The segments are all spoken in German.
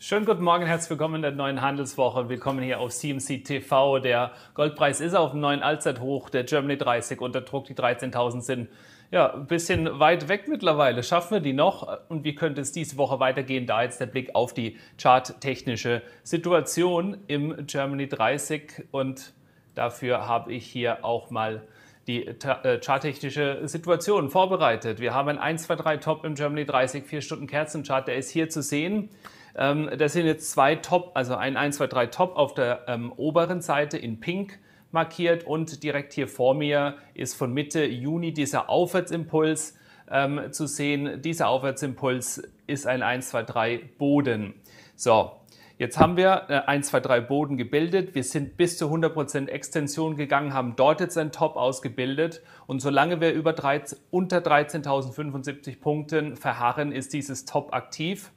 Schönen guten Morgen, herzlich willkommen in der neuen Handelswoche. Willkommen hier auf CMC TV. Der Goldpreis ist auf dem neuen Allzeithoch. Der Germany 30 unter Druck. Die 13.000 sind ja ein bisschen weit weg mittlerweile. Schaffen wir die noch? Und wie könnte es diese Woche weitergehen? Da jetzt der Blick auf die charttechnische Situation im Germany 30. Und dafür habe ich hier auch mal die äh, charttechnische Situation vorbereitet. Wir haben ein 1, 2, 3 Top im Germany 30, 4 Stunden Kerzenchart. Der ist hier zu sehen. Ähm, das sind jetzt zwei Top, also ein 1, 2, 3 Top auf der ähm, oberen Seite in Pink markiert und direkt hier vor mir ist von Mitte Juni dieser Aufwärtsimpuls ähm, zu sehen. Dieser Aufwärtsimpuls ist ein 1, 2, 3 Boden. So, Jetzt haben wir äh, 1, 2, 3 Boden gebildet. Wir sind bis zu 100% Extension gegangen, haben dort jetzt ein Top ausgebildet. Und solange wir über 13, unter 13.075 Punkten verharren, ist dieses Top aktiv.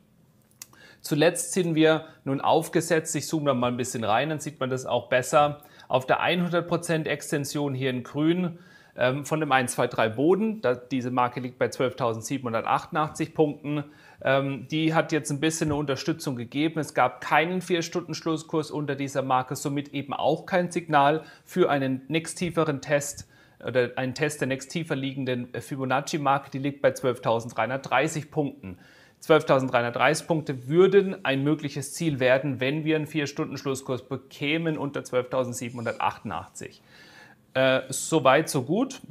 Zuletzt sind wir nun aufgesetzt. Ich zoome da mal ein bisschen rein, dann sieht man das auch besser. Auf der 100% Extension hier in grün ähm, von dem 123 Boden. diese Marke liegt bei 12.788 Punkten. Ähm, die hat jetzt ein bisschen eine Unterstützung gegeben. Es gab keinen 4-Stunden-Schlusskurs unter dieser Marke, somit eben auch kein Signal für einen nächst tieferen Test oder einen Test der nächst tiefer liegenden Fibonacci-Marke. Die liegt bei 12.330 Punkten. 12.330 Punkte würden ein mögliches Ziel werden, wenn wir einen 4-Stunden-Schlusskurs bekämen unter 12.788. Äh, so weit, so gut.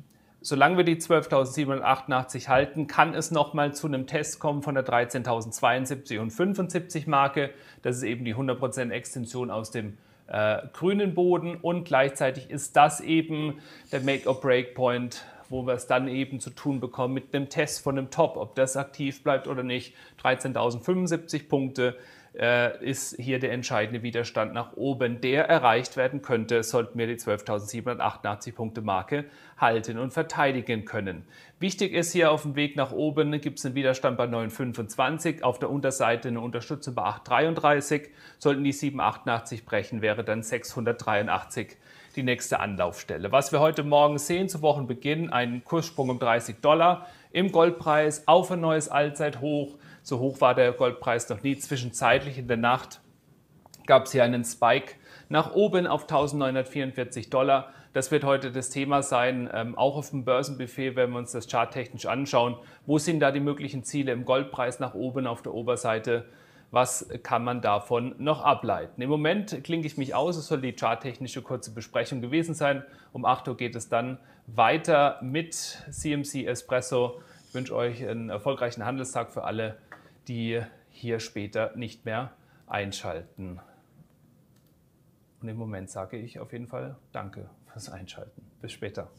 Solange wir die 12.788 halten, kann es nochmal zu einem Test kommen von der 13.072 und 75 Marke. Das ist eben die 100% Extension aus dem äh, grünen Boden und gleichzeitig ist das eben der Make-or-Break-Point wo wir es dann eben zu tun bekommen mit einem Test von einem Top, ob das aktiv bleibt oder nicht. 13.075 Punkte äh, ist hier der entscheidende Widerstand nach oben, der erreicht werden könnte, sollten wir die 12.788 Punkte Marke halten und verteidigen können. Wichtig ist hier auf dem Weg nach oben gibt es einen Widerstand bei 9,25, auf der Unterseite eine Unterstützung bei 8,33. Sollten die 7,88 brechen, wäre dann 683 die nächste Anlaufstelle. Was wir heute Morgen sehen, zu Wochenbeginn, ein Kurssprung um 30 Dollar im Goldpreis auf ein neues Allzeithoch. So hoch war der Goldpreis noch nie. Zwischenzeitlich in der Nacht gab es hier einen Spike nach oben auf 1944 Dollar. Das wird heute das Thema sein, ähm, auch auf dem Börsenbuffet, wenn wir uns das charttechnisch anschauen. Wo sind da die möglichen Ziele im Goldpreis nach oben auf der Oberseite? Was kann man davon noch ableiten? Im Moment klinge ich mich aus, es soll die charttechnische kurze Besprechung gewesen sein. Um 8 Uhr geht es dann weiter mit CMC Espresso. Ich wünsche euch einen erfolgreichen Handelstag für alle, die hier später nicht mehr einschalten. Und im Moment sage ich auf jeden Fall Danke fürs Einschalten. Bis später.